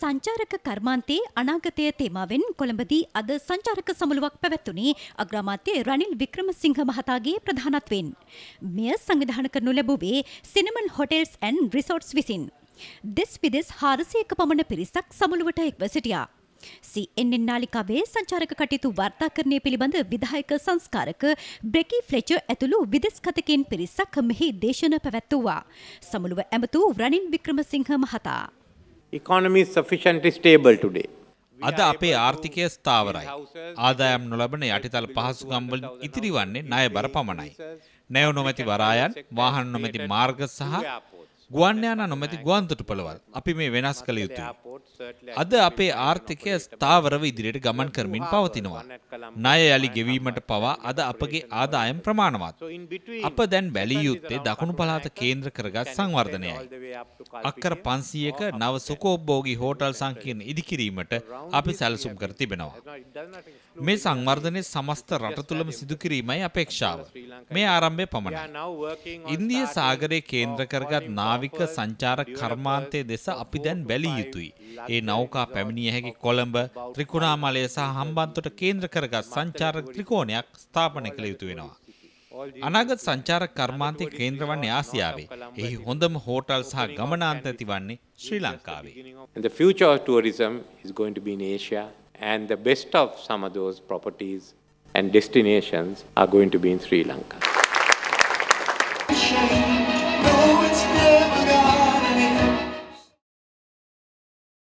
සංචාරක කර්මාන්තයේ අනාගතය තේමාවෙන් කොළඹදී අද සංචාරක සමුළුවක් පැවැත්වුණේ අග්‍රාමාත්‍ය රනිල් වික්‍රමසිංහ මහතාගේ ප්‍රධානත්වයෙන්. මෙය සංවිධාන කරනු ලැබුවේ සිනමන් හොටෙල්ස් ඇන් රිසෝට්ස් විසින්. දෙස් විදෙස් හාරසයක පමණ පිරිසක් සමුළුවට එක්ව සිටියා. CNN නාලිකාවේ සංචාරක කටයුතු වාර්තාකරණය පිළිබඳ විධායක සංස්කාරක බ්‍රෙකී ෆ්ලෙචර් ඇතුළු විදෙස් කතකින් පිරිසක් මෙහි දේශන පැවැත්වුවා. සමුළුව ඇමතු රනිල් වික්‍රමසිංහ මහතා. අද අපේ ආර්ථිකය ස්ථාවරයි. ආදායම් නොලබන යටිතල පහසුකම්වල ඉතිරිවන්නේ ණය බර පමණයි. නැව නොමැති වරායන්, වාහන නොමැති මාර්ග සහ ගුවන් යානා නොමැති ගුවන්තොටුපළවල් අපි මේ වෙනස් කළ යුතුයි. අද අපේ ආර්ථිකය ස්ථාවරව ඉදිරියට ගමන් කරමින් පවතිනවා. ණය යළි ගෙවීමට පවා අද අපගේ ආදායම් ප්‍රමාණවත්. අප දැන් බැලිය යුත්තේ දකුණු පළාත කේන්ද්‍ර කරගත් සංවර්ධනයයි. අක්කර 500ක නව සුකෝපභෝගී හෝටල් සංකීර්ණ ඉදිකිරීමට අපි සැලසුම් කර තිබෙනවා. මේ සංවර්ධනය සමස්ත රට තුළම සිදු කිරීමයි අපේක්ෂාව. මේ ආරම්භය පමණයි. ඉන්දිය සාගරයේ කේන්ද්‍ර කරගත් නාවික සංචාර කර්මාන්තය දෙස අපි දැන් බැලිය යුතුයි. ඒ නෞකා පැමිණිය හැකි කොළඹ ත්‍රිකුණාමලය සහ හම්බන්තොට කේන්ද්‍ර කරගත් සංචාරක ත්‍රිකෝණයක් ස්ථාපනය කළ යුතු වෙනවා. අනාගත සංචාරක කර්මාන්තය කේන්ද්‍ර වන්නේ ආසියාවේ. එහි හොඳම හෝටල් සහ ගමනාන්ත ඇතිවන්නේ ශ්‍රී ලංකාවේ. The future of tourism is going to be in Asia and the best of some of those properties and destinations are going to be in Sri Lanka.